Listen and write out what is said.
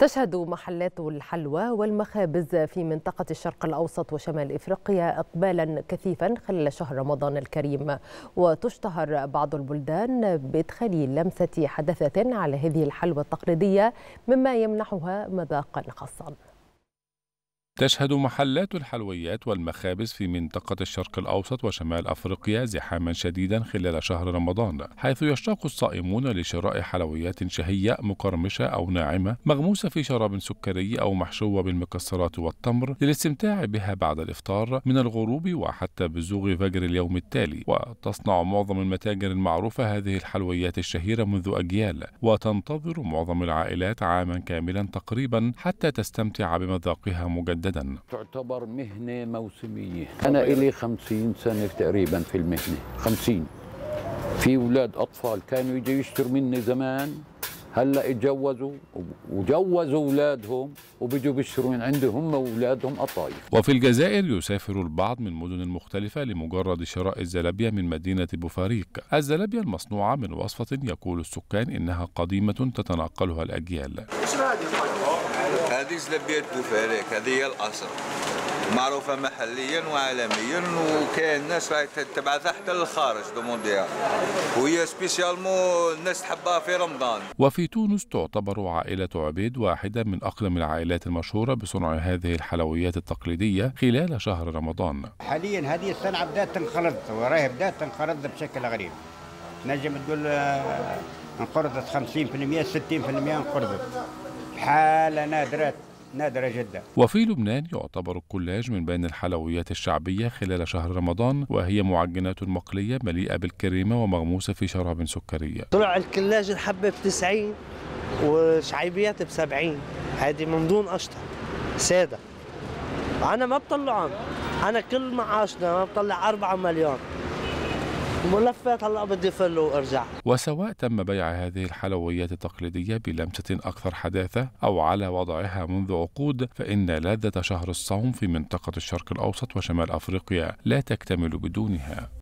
تشهد محلات الحلوى والمخابز في منطقة الشرق الأوسط وشمال إفريقيا إقبالا كثيفا خلال شهر رمضان الكريم وتشتهر بعض البلدان بإدخال لمسة حدثة على هذه الحلوى التقليدية مما يمنحها مذاقا خاصا تشهد محلات الحلويات والمخابز في منطقة الشرق الأوسط وشمال أفريقيا زحاما شديدا خلال شهر رمضان حيث يشتاق الصائمون لشراء حلويات شهية مقرمشة أو ناعمة مغموسة في شراب سكري أو محشوة بالمكسرات والتمر للاستمتاع بها بعد الإفطار من الغروب وحتى بزوغ فجر اليوم التالي وتصنع معظم المتاجر المعروفة هذه الحلويات الشهيرة منذ أجيال وتنتظر معظم العائلات عاما كاملا تقريبا حتى تستمتع بمذاقها مجددا مجددا تعتبر مهنة موسمية أنا إلي خمسين سنة تقريبا في المهنة خمسين في أولاد أطفال كانوا يجوا يشتروا مني زمان هلا اتجوزوا وجوزوا اولادهم وبيجوا بيشتروا من عندهم هم واولادهم قطايف. وفي الجزائر يسافر البعض من مدن مختلفة لمجرد شراء الزلابيه من مدينه بوفاريك. الزلابيه المصنوعه من وصفه يقول السكان انها قديمه تتناقلها الاجيال. هذه زلبيه الفريق هذه هي الاصل معروفة محليا وعالميا وكاين ناس راهي تبعثها حتى للخارج مونديال وهي سبيسيالمون الناس تحبها في رمضان وفي تونس تعتبر عائلة عبيد واحدة من أقلم العائلات المشهورة بصنع هذه الحلويات التقليدية خلال شهر رمضان حاليا هذه الصنعة بدأت تنخرط وراهي بدأت تنخرط بشكل غريب نجم تقول آه، انقرضت 50% 60% انقرضت حالة نادرة نادرة جدا وفي لبنان يعتبر الكولاج من بين الحلويات الشعبية خلال شهر رمضان وهي معجنات مقلية مليئة بالكريمة ومغموسة في شراب سكرية طلع الكلاج الحبة ب 90 وشعيبيات ب 70 هذه من دون قشطة سادة أنا ما بطلعهم أنا كل معاشنا ما بطلع 4 مليون ملفات هلا بدي فل وارجع وسواء تم بيع هذه الحلويات التقليديه بلمسه اكثر حداثه او على وضعها منذ عقود فان لذه شهر الصوم في منطقه الشرق الاوسط وشمال افريقيا لا تكتمل بدونها